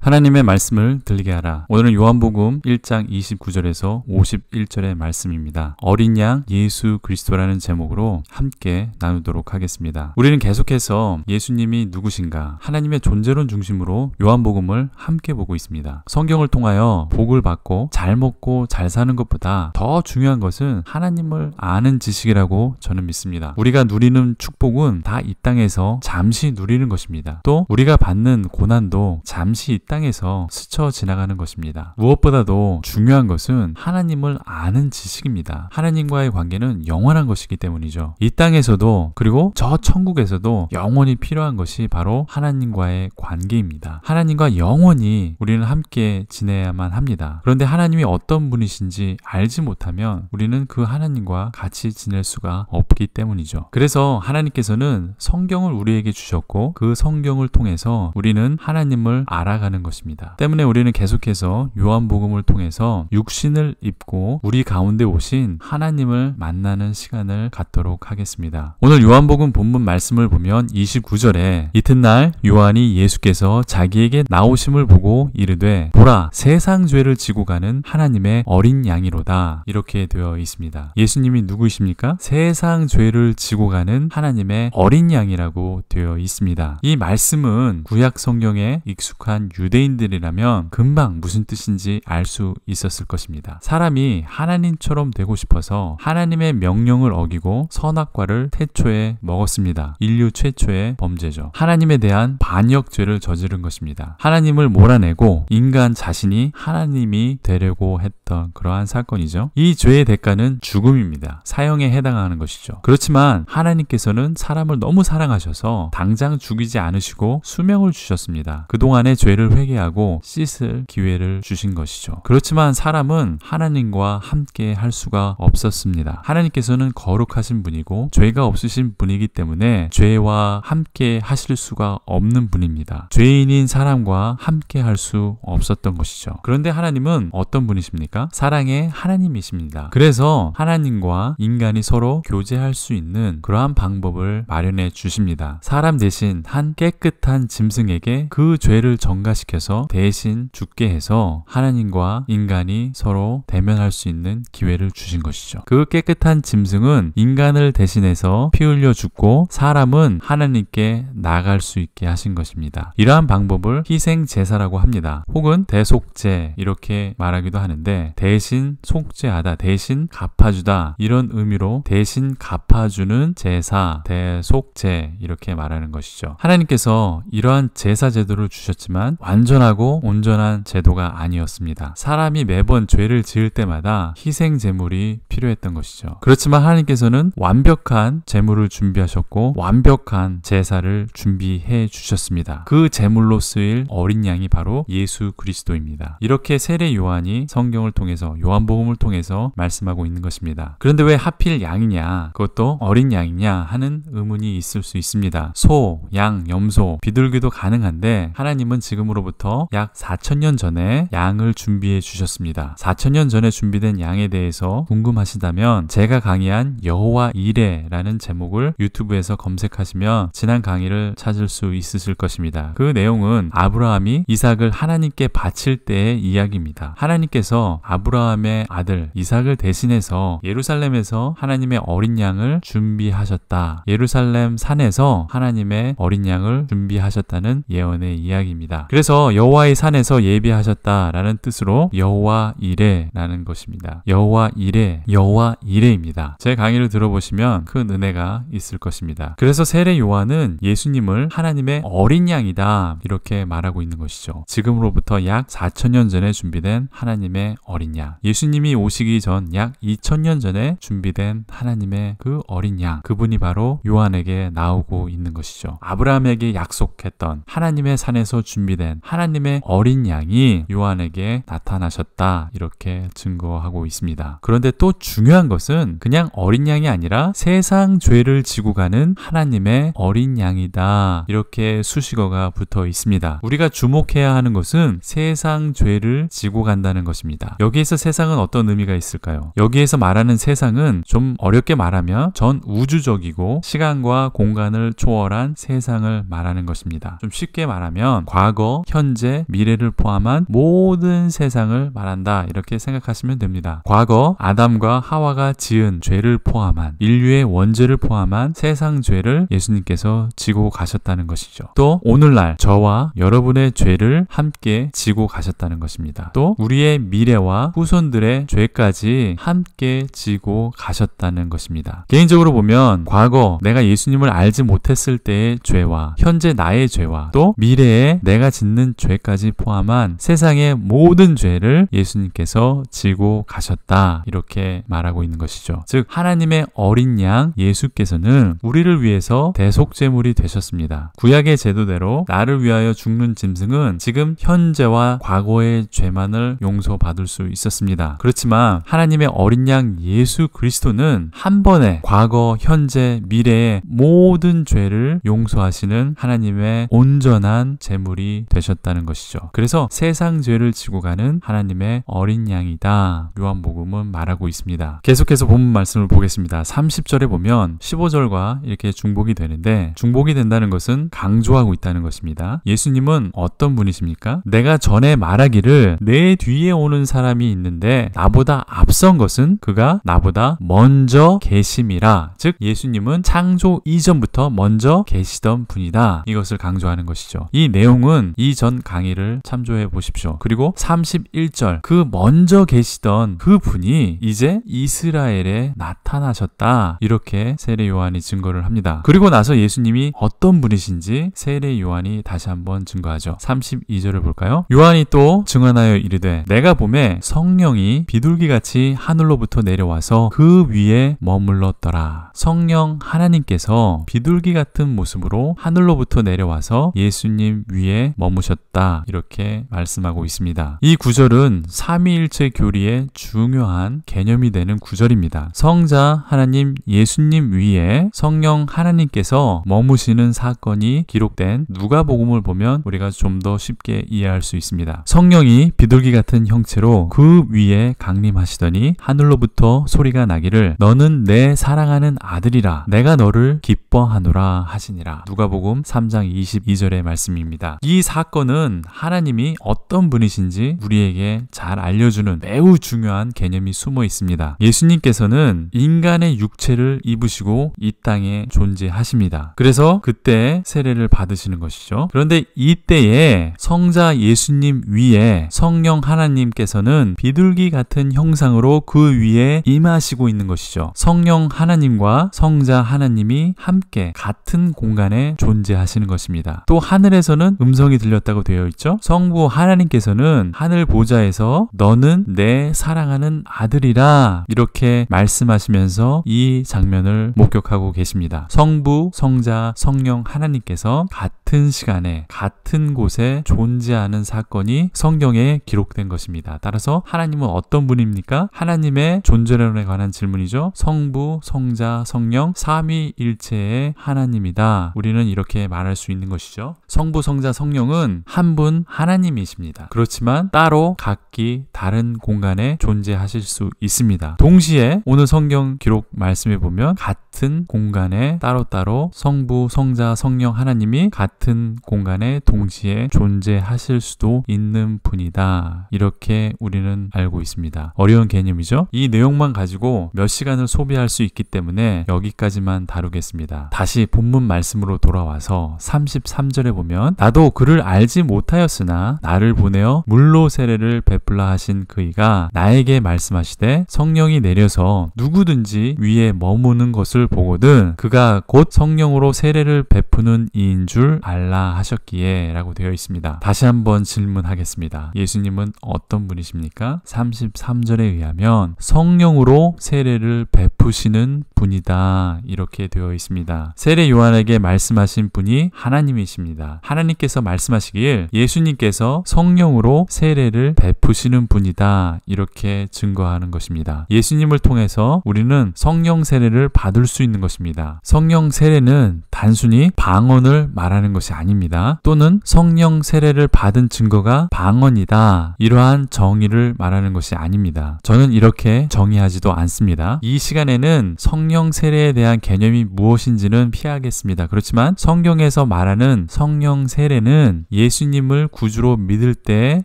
하나님의 말씀을 들리게 하라. 오늘은 요한복음 1장 29절에서 51절의 말씀입니다. 어린 양 예수 그리스도라는 제목으로 함께 나누도록 하겠습니다. 우리는 계속해서 예수님이 누구신가 하나님의 존재론 중심으로 요한복음을 함께 보고 있습니다. 성경을 통하여 복을 받고 잘 먹고 잘 사는 것보다 더 중요한 것은 하나님을 아는 지식이라고 저는 믿습니다. 우리가 누리는 축복은 다 이 땅에서 잠시 누리는 것입니다. 또 우리가 받는 고난도 잠시 땅에서 스쳐 지나가는 것입니다. 무엇보다도 중요한 것은 하나님을 아는 지식입니다. 하나님과의 관계는 영원한 것이기 때문이죠. 이 땅에서도 그리고 저 천국에서도 영원히 필요한 것이 바로 하나님과의 관계입니다. 하나님과 영원히 우리는 함께 지내야만 합니다. 그런데 하나님이 어떤 분이신지 알지 못하면 우리는 그 하나님과 같이 지낼 수가 없기 때문이죠. 그래서 하나님께서는 성경을 우리에게 주셨고 그 성경을 통해서 우리는 하나님을 알아가는 있다는 것입니다. 때문에 우리는 계속해서 요한복음을 통해서 육신을 입고 우리 가운데 오신 하나님을 만나는 시간을 갖도록 하겠습니다. 오늘 요한복음 본문 말씀을 보면 29절에 이튿날 요한이 예수께서 자기에게 나오심을 보고 이르되 보라 세상 죄를 지고 가는 하나님의 어린 양이로다 이렇게 되어 있습니다. 예수님이 누구이십니까? 세상 죄를 지고 가는 하나님의 어린 양이라고 되어 있습니다. 이 말씀은 구약 성경에 익숙한 유대 유대인들이라면 금방 무슨 뜻인지 알 수 있었을 것입니다. 사람이 하나님처럼 되고 싶어서 하나님의 명령을 어기고 선악과를 태초에 먹었습니다. 인류 최초의 범죄죠. 하나님에 대한 반역죄를 저지른 것입니다. 하나님을 몰아내고 인간 자신이 하나님이 되려고 했던 그러한 사건이죠. 이 죄의 대가는 죽음입니다. 사형에 해당하는 것이죠. 그렇지만 하나님께서는 사람을 너무 사랑하셔서 당장 죽이지 않으시고 수명을 주셨습니다. 그동안의 죄를 회개하고 씻을 기회를 주신 것이죠. 그렇지만 사람은 하나님과 함께 할 수가 없었습니다. 하나님께서는 거룩하신 분이고 죄가 없으신 분이기 때문에 죄와 함께 하실 수가 없는 분입니다. 죄인인 사람과 함께 할 수 없었던 것이죠. 그런데 하나님은 어떤 분이십니까? 사랑의 하나님이십니다. 그래서 하나님과 인간이 서로 교제할 수 있는 그러한 방법을 마련해 주십니다. 사람 대신 한 깨끗한 짐승에게 그 죄를 전가시키 시켜서 대신 죽게 해서 하나님과 인간이 서로 대면할 수 있는 기회를 주신 것이죠. 그 깨끗한 짐승은 인간을 대신해서 피 흘려 죽고 사람은 하나님께 나갈 수 있게 하신 것입니다. 이러한 방법을 희생 제사라고 합니다. 혹은 대속제 이렇게 말하기도 하는데 대신 속죄하다 대신 갚아주다 이런 의미로 대신 갚아주는 제사 대속제 이렇게 말하는 것이죠. 하나님께서 이러한 제사 제도를 주셨지만 완 안전하고 온전한 제도가 아니었습니다. 사람이 매번 죄를 지을 때마다 희생 제물이 필요했던 것이죠. 그렇지만 하나님께서는 완벽한 제물을 준비하셨고 완벽한 제사를 준비해 주셨습니다. 그 제물로 쓰일 어린 양이 바로 예수 그리스도입니다. 이렇게 세례 요한이 성경을 통해서 요한복음을 통해서 말씀하고 있는 것입니다. 그런데 왜 하필 양이냐? 그것도 어린 양이냐 하는 의문이 있을 수 있습니다. 소, 양, 염소, 비둘기도 가능한데 하나님은 지금으로부터 지로부터약 4천년 전에 양을 준비해 주셨습니다. 4천년 전에 준비된 양에 대해서 궁금하시다면 제가 강의한 여호와 이레라는 제목을 유튜브에서 검색하시면 지난 강의를 찾을 수 있으실 것입니다. 그 내용은 아브라함이 이삭을 하나님께 바칠 때의 이야기입니다. 하나님께서 아브라함의 아들 이삭을 대신해서 예루살렘에서 하나님의 어린 양을 준비하셨다. 예루살렘 산에서 하나님의 어린 양을 준비하셨다는 예언의 이야기입니다. 그래서 그래서 여호와의 산에서 예비하셨다라는 뜻으로 여호와 이레라는 것입니다. 여호와 이레, 여호와 이레입니다. 제 강의를 들어보시면 큰 은혜가 있을 것입니다. 그래서 세례 요한은 예수님을 하나님의 어린 양이다 이렇게 말하고 있는 것이죠. 지금으로부터 약 4천년 전에 준비된 하나님의 어린 양. 예수님이 오시기 전 약 2천년 전에 준비된 하나님의 그 어린 양. 그분이 바로 요한에게 나오고 있는 것이죠. 아브라함에게 약속했던 하나님의 산에서 준비된 하나님의 어린 양이 요한에게 나타나셨다. 이렇게 증거하고 있습니다. 그런데 또 중요한 것은 그냥 어린 양이 아니라 세상 죄를 지고 가는 하나님의 어린 양이다. 이렇게 수식어가 붙어 있습니다. 우리가 주목해야 하는 것은 세상 죄를 지고 간다는 것입니다. 여기에서 세상은 어떤 의미가 있을까요? 여기에서 말하는 세상은 좀 어렵게 말하면 전 우주적이고 시간과 공간을 초월한 세상을 말하는 것입니다. 좀 쉽게 말하면 과거, 현재, 미래를 포함한 모든 세상을 말한다. 이렇게 생각하시면 됩니다. 과거 아담과 하와가 지은 죄를 포함한 인류의 원죄를 포함한 세상 죄를 예수님께서 지고 가셨다는 것이죠. 또 오늘날 저와 여러분의 죄를 함께 지고 가셨다는 것입니다. 또 우리의 미래와 후손들의 죄까지 함께 지고 가셨다는 것입니다. 개인적으로 보면 과거 내가 예수님을 알지 못했을 때의 죄와 현재 나의 죄와 또 미래에 내가 짓는 않는 죄까지 포함한 세상의 모든 죄를 예수님께서 지고 가셨다. 이렇게 말하고 있는 것이죠. 즉, 하나님의 어린 양 예수께서는 우리를 위해서 대속제물이 되셨습니다. 구약의 제도대로 나를 위하여 죽는 짐승은 지금 현재와 과거의 죄만을 용서받을 수 있었습니다. 그렇지만 하나님의 어린 양 예수 그리스도는 한 번에 과거, 현재, 미래의 모든 죄를 용서하시는 하나님의 온전한 제물이 되셨습니다. 주셨다는 것이죠. 그래서 세상 죄를 지고 가는 하나님의 어린 양이다. 요한복음은 말하고 있습니다. 계속해서 본 말씀을 보겠습니다. 30절에 보면 15절과 이렇게 중복이 되는데 중복이 된다는 것은 강조하고 있다는 것입니다. 예수님은 어떤 분이십니까? 내가 전에 말하기를 내 뒤에 오는 사람이 있는데 나보다 앞선 것은 그가 나보다 먼저 계심이라. 즉 예수님은 창조 이전부터 먼저 계시던 분이다. 이것을 강조하는 것이죠. 이 내용은 이전 강의를 참조해 보십시오. 그리고 31절 그 먼저 계시던 그 분이 이제 이스라엘에 나타나셨다. 이렇게 세례 요한이 증거를 합니다. 그리고 나서 예수님이 어떤 분이신지 세례 요한이 다시 한번 증거하죠. 32절을 볼까요? 요한이 또 증언하여 이르되 내가 봄에 성령이 비둘기같이 하늘로부터 내려와서 그 위에 머물렀더라. 성령 하나님께서 비둘기 같은 모습으로 하늘로부터 내려와서 예수님 위에 머무셨다. 되셨다. 이렇게 말씀하고 있습니다. 이 구절은 삼위일체 교리의 중요한 개념이 되는 구절입니다. 성자 하나님 예수님 위에 성령 하나님께서 머무시는 사건이 기록된 누가복음을 보면 우리가 좀 더 쉽게 이해할 수 있습니다. 성령이 비둘기 같은 형체로 그 위에 강림하시더니 하늘로부터 소리가 나기를 너는 내 사랑하는 아들이라 내가 너를 기뻐하노라 하시니라. 누가복음 3장 22절의 말씀입니다. 이 사건 사건은 하나님이 어떤 분이신지 우리에게 잘 알려주는 매우 중요한 개념이 숨어 있습니다. 예수님께서는 인간의 육체를 입으시고 이 땅에 존재하십니다. 그래서 그때 세례를 받으시는 것이죠. 그런데 이때에 성자 예수님 위에 성령 하나님께서는 비둘기 같은 형상으로 그 위에 임하시고 있는 것이죠. 성령 하나님과 성자 하나님이 함께 같은 공간에 존재하시는 것입니다. 또 하늘에서는 음성이 들렸다 있다고 되어 있죠. 성부 하나님께서는 하늘 보좌에서 너는 내 사랑하는 아들이라 이렇게 말씀하시면서 이 장면을 목격하고 계십니다. 성부, 성자, 성령 하나님께서 같은 시간에 같은 곳에 존재하는 사건이 성경에 기록된 것입니다. 따라서 하나님은 어떤 분입니까? 하나님의 존재론에 관한 질문이죠. 성부, 성자, 성령 삼위일체의 하나님이다. 우리는 이렇게 말할 수 있는 것이죠. 성부, 성자, 성령은 하은한분 하나님이십니다. 그렇지만 따로 각기 다른 공간에 존재하실 수 있습니다. 동시에 오늘 성경 기록 말씀해 보면 같은 공간에 따로따로 성부, 성자, 성령 하나님이 같은 공간에 동시에 존재하실 수도 있는 분이다. 이렇게 우리는 알고 있습니다. 어려운 개념이죠? 이 내용만 가지고 몇 시간을 소비할 수 있기 때문에 여기까지만 다루겠습니다. 다시 본문 말씀으로 돌아와서 33절에 보면 나도 그를 알 알지 못하였으나 나를 보내어 물로 세례를 베풀라 하신 그이가 나에게 말씀하시되 성령이 내려서 누구든지 위에 머무는 것을 보거든 그가 곧 성령으로 세례를 베푸는 이인 줄 알라 하셨기에 라고 되어 있습니다. 다시 한번 질문하겠습니다. 예수님은 어떤 분이십니까? 33절에 의하면 성령으로 세례를 베푸시는 분이다 이렇게 되어 있습니다. 세례 요한에게 말씀하신 분이 하나님이십니다. 하나님께서 말씀하신 말씀하시길 예수님께서 성령으로 세례를 베푸시는 분이다. 이렇게 증거하는 것입니다. 예수님을 통해서 우리는 성령 세례를 받을 수 있는 것입니다. 성령 세례는 단순히 방언을 말하는 것이 아닙니다. 또는 성령 세례를 받은 증거가 방언이다. 이러한 정의를 말하는 것이 아닙니다. 저는 이렇게 정의하지도 않습니다. 이 시간에는 성령 세례에 대한 개념이 무엇인지는 피하겠습니다. 그렇지만 성경에서 말하는 성령 세례는 예수님을 구주로 믿을 때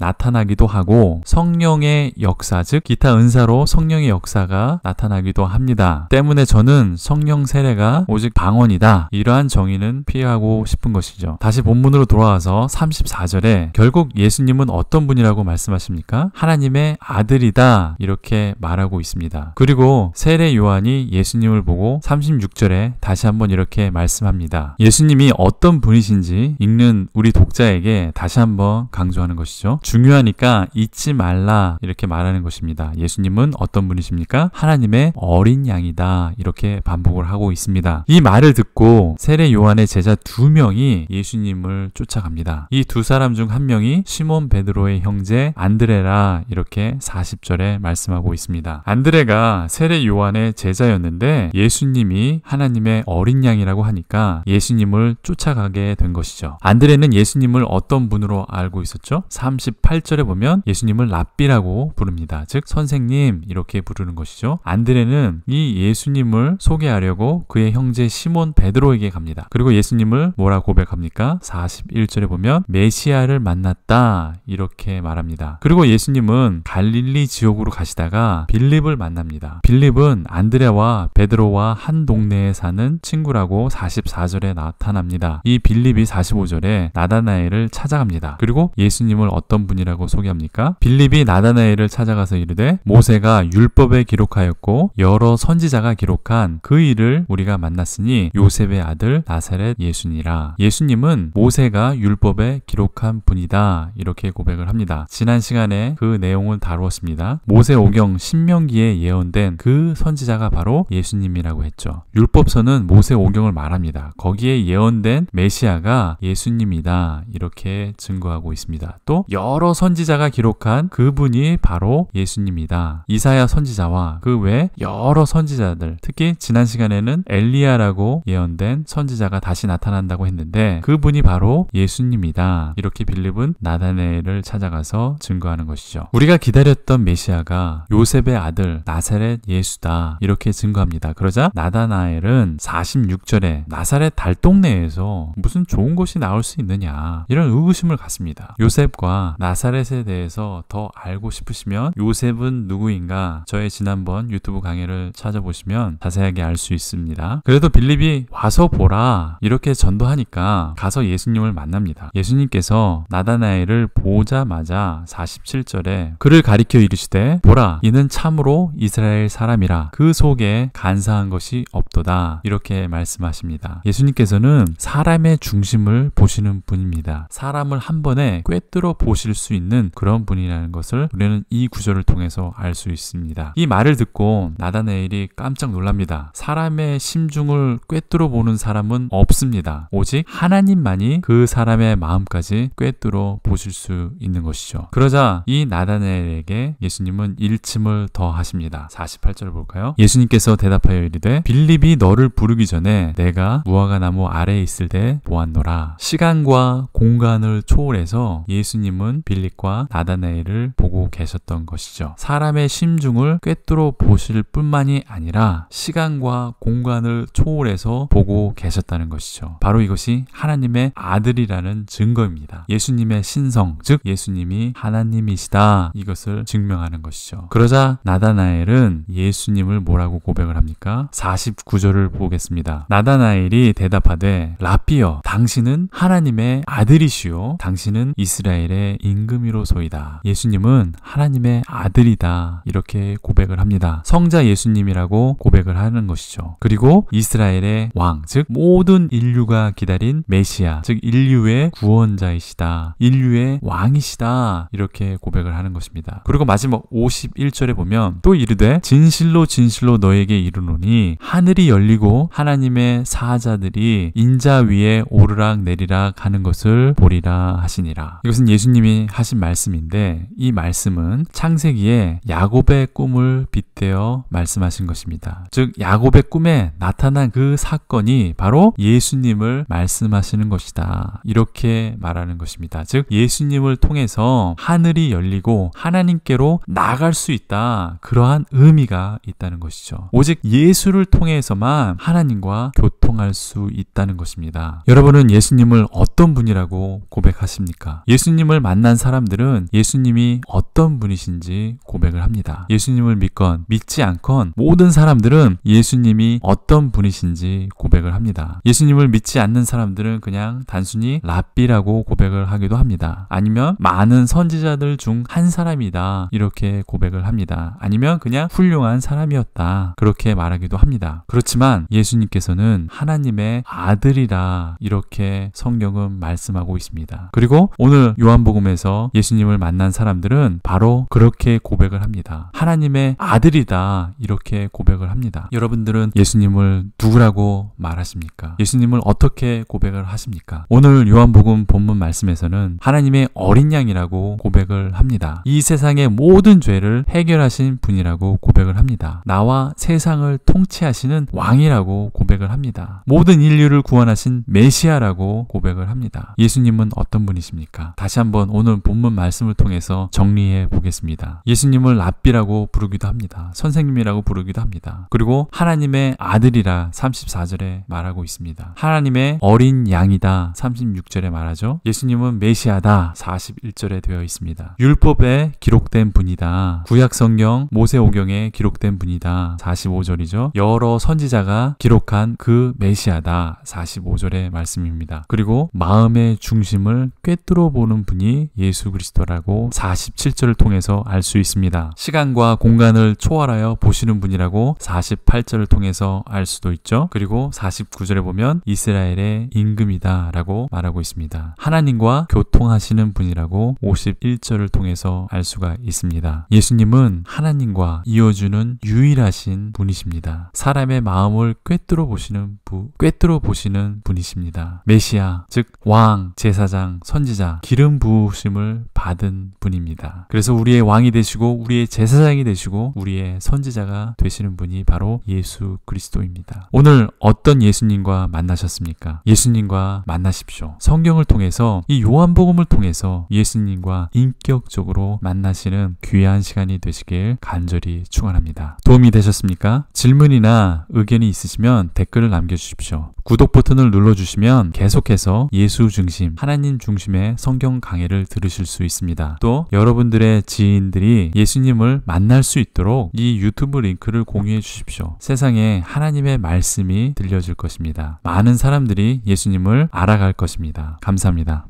나타나기도 하고 성령의 역사 즉 기타 은사로 성령의 역사가 나타나기도 합니다. 때문에 저는 성령 세례가 오직 방언이다. 이러한 정의는 피하고 싶은 것이죠. 다시 본문으로 돌아와서 34절에 결국 예수님은 어떤 분이라고 말씀하십니까? 하나님의 아들이다. 이렇게 말하고 있습니다. 그리고 세례 요한이 예수님을 보고 36절에 다시 한번 이렇게 말씀합니다. 예수님이 어떤 분이신지 읽는 우리 독자에게 여러에게 다시 한번 강조하는 것이죠. 중요하니까 잊지 말라 이렇게 말하는 것입니다. 예수님은 어떤 분이십니까? 하나님의 어린 양이다 이렇게 반복을 하고 있습니다. 이 말을 듣고 세례 요한의 제자 두 명이 예수님을 쫓아갑니다. 이 두 사람 중 한 명이 시몬 베드로의 형제 안드레라 이렇게 40절에 말씀하고 있습니다. 안드레가 세례 요한의 제자였는데 예수님이 하나님의 어린 양이라고 하니까 예수님을 쫓아가게 된 것이죠. 안드레는 예수님을 어떤 분으로 알고 있었죠? 38절에 보면 예수님을 랍비라고 부릅니다. 즉 선생님 이렇게 부르는 것이죠. 안드레는 이 예수님을 소개하려고 그의 형제 시몬 베드로에게 갑니다. 그리고 예수님을 뭐라 고백합니까? 41절에 보면 메시아를 만났다 이렇게 말합니다. 그리고 예수님은 갈릴리 지역으로 가시다가 빌립을 만납니다. 빌립은 안드레와 베드로와 한 동네에 사는 친구라고 44절에 나타납니다. 이 빌립이 45절에 나다나엘을 나다나엘을 찾아갑니다. 그리고 예수님을 어떤 분이라고 소개합니까? 빌립이 나다나엘을 찾아가서 이르되 모세가 율법에 기록하였고 여러 선지자가 기록한 그 일을 우리가 만났으니 요셉의 아들 나사렛 예수니라. 예수님은 모세가 율법에 기록한 분이다. 이렇게 고백을 합니다. 지난 시간에 그 내용을 다루었습니다. 모세 오경 신명기에 예언된 그 선지자가 바로 예수님이라고 했죠. 율법서는 모세 오경을 말합니다. 거기에 예언된 메시아가 예수님이다. 이렇게 이렇게 증거하고 있습니다. 또 여러 선지자가 기록한 그분이 바로 예수님입니다 이사야 선지자와 그 외 여러 선지자들, 특히 지난 시간에는 엘리야라고 예언된 선지자가 다시 나타난다고 했는데 그분이 바로 예수님입니다 이렇게 빌립은 나다네를 찾아가서 증거하는 것이죠. 우리가 기다렸던 메시아가 요셉의 아들 나사렛 예수다. 이렇게 증거합니다. 그러자 나다나엘은 46절에 나사렛 달동네에서 무슨 좋은 곳이 나올 수 있느냐 이런 의구심을 갖습니다. 요셉과 나사렛에 대해서 더 알고 싶으시면 요셉은 누구인가 저의 지난번 유튜브 강의를 찾아보시면 자세하게 알 수 있습니다. 그래도 빌립이 와서 보라 이렇게 전도하니까 가서 예수님을 만납니다. 예수님께서 나다나엘을 보자마자 47절에 그를 가리켜 이르시되 보라 이는 참으로 이스라엘 사람이라 그 속에 간사한 것이 없도다 이렇게 말씀하십니다. 예수님께서는 사람의 중심을 보시는 분입니다. 사람을 한 번에 꿰뚫어 보실 수 있는 그런 분이라는 것을 우리는 이 구절을 통해서 알 수 있습니다. 이 말을 듣고 나다네일이 깜짝 놀랍니다. 사람의 심중을 꿰뚫어 보는 사람은 없습니다. 오직 하나님만이 그 사람의 마음까지 꿰뚫어 보실 수 있는 것이죠. 그러자 이 나다네일에게 예수님은 일침을 더 하십니다. 48절 볼까요? 예수님께서 대답하여 이르되 빌립이 너를 부르기 전에 내가 무화과 나무 아래에 있을 때 보았노라. 시간과 공 공간을 초월해서 예수님은 빌립과 나다나엘을 보고 계셨던 것이죠. 사람의 심중을 꿰뚫어 보실 뿐만이 아니라 시간과 공간을 초월해서 보고 계셨다는 것이죠. 바로 이것이 하나님의 아들이라는 증거입니다. 예수님의 신성, 즉 예수님이 하나님이시다 이것을 증명하는 것이죠. 그러자 나다나엘은 예수님을 뭐라고 고백을 합니까? 49절을 보겠습니다. 나다나엘이 대답하되 라피어 당신은 하나님의 아들이 아들이시요 당신은 이스라엘의 임금이로소이다. 예수님은 하나님의 아들이다. 이렇게 고백을 합니다. 성자 예수님이라고 고백을 하는 것이죠. 그리고 이스라엘의 왕, 즉 모든 인류가 기다린 메시아, 즉 인류의 구원자이시다. 인류의 왕이시다. 이렇게 고백을 하는 것입니다. 그리고 마지막 51절에 보면 또 이르되 진실로 진실로 너에게 이르노니 하늘이 열리고 하나님의 사자들이 인자 위에 오르락 내리락 하는 것을 보리라 하시니라. 이것은 예수님이 하신 말씀인데 이 말씀은 창세기에 야곱의 꿈을 빗대어 말씀하신 것입니다. 즉 야곱의 꿈에 나타난 그 사건이 바로 예수님을 말씀하시는 것이다. 이렇게 말하는 것입니다. 즉 예수님을 통해서 하늘이 열리고 하나님께로 나갈 수 있다. 그러한 의미가 있다는 것이죠. 오직 예수를 통해서만 하나님과 교통할 수 있다는 것입니다. 여러분은 예수님을 어떤 분이라고 고백하십니까? 예수님을 만난 사람들은 예수님이 어떤 분이신지 고백을 합니다. 예수님을 믿건 믿지 않건 모든 사람들은 예수님이 어떤 분이신지 고백을 합니다. 예수님을 믿지 않는 사람들은 그냥 단순히 랍비라고 고백을 하기도 합니다. 아니면 많은 선지자들 중 한 사람이다 이렇게 고백을 합니다. 아니면 그냥 훌륭한 사람이었다 그렇게 말하기도 합니다. 그렇지만 예수님께서는 하나님의 아들이라 이렇게 성경은 말씀하고 고하고 있습니다. 그리고 오늘 요한복음에서 예수님을 만난 사람들은 바로 그렇게 고백을 합니다. 하나님의 아들이다 이렇게 고백을 합니다. 여러분들은 예수님을 누구라고 말하십니까? 예수님을 어떻게 고백을 하십니까? 오늘 요한복음 본문 말씀에서는 하나님의 어린 양이라고 고백을 합니다. 이 세상의 모든 죄를 해결하신 분이라고 고백을 합니다. 나와 세상을 통치하시는 왕이라고 고백을 합니다. 모든 인류를 구원하신 메시아라고 고백을 합니다. 예수님 예수님은 어떤 분이십니까? 다시 한번 오늘 본문 말씀을 통해서 정리해 보겠습니다. 예수님을 랍비라고 부르기도 합니다. 선생님이라고 부르기도 합니다. 그리고 하나님의 아들이라 34절에 말하고 있습니다. 하나님의 어린 양이다 36절에 말하죠. 예수님은 메시아다 41절에 되어 있습니다. 율법에 기록된 분이다. 구약 성경 모세오경에 기록된 분이다 45절이죠. 여러 선지자가 기록한 그 메시아다 45절의 말씀입니다. 그리고 마음의 중심을 꿰뚫어 보는 분이 예수 그리스도라고 47절을 통해서 알 수 있습니다. 시간과 공간을 초월하여 보시는 분이라고 48절을 통해서 알 수도 있죠. 그리고 49절에 보면 이스라엘의 임금이다 라고 말하고 있습니다. 하나님과 교통하시는 분이라고 51절을 통해서 알 수가 있습니다. 예수님은 하나님과 이어주는 유일하신 분이십니다. 사람의 마음을 꿰뚫어 보시는 부, 꿰뚫어 보시는 분이십니다. 메시아, 즉 왕, 제사장, 선지자, 기름 부으심을 받은 분입니다. 그래서 우리의 왕이 되시고 우리의 제사장이 되시고 우리의 선지자가 되시는 분이 바로 예수 그리스도입니다. 오늘 어떤 예수님과 만나셨습니까? 예수님과 만나십시오. 성경을 통해서 이 요한복음을 통해서 예수님과 인격적으로 만나시는 귀한 시간이 되시길 간절히 축원합니다. 도움이 되셨습니까? 질문이나 의견이 있으시면 댓글을 남겨 주십시오. 구독 버튼을 눌러 주시면 계속해서 예수 중심 중심, 하나님 중심의 성경 강해를 들으실 수 있습니다. 또 여러분들의 지인들이 예수님을 만날 수 있도록 이 유튜브 링크를 공유해 주십시오. 세상에 하나님의 말씀이 들려질 것입니다. 많은 사람들이 예수님을 알아갈 것입니다. 감사합니다.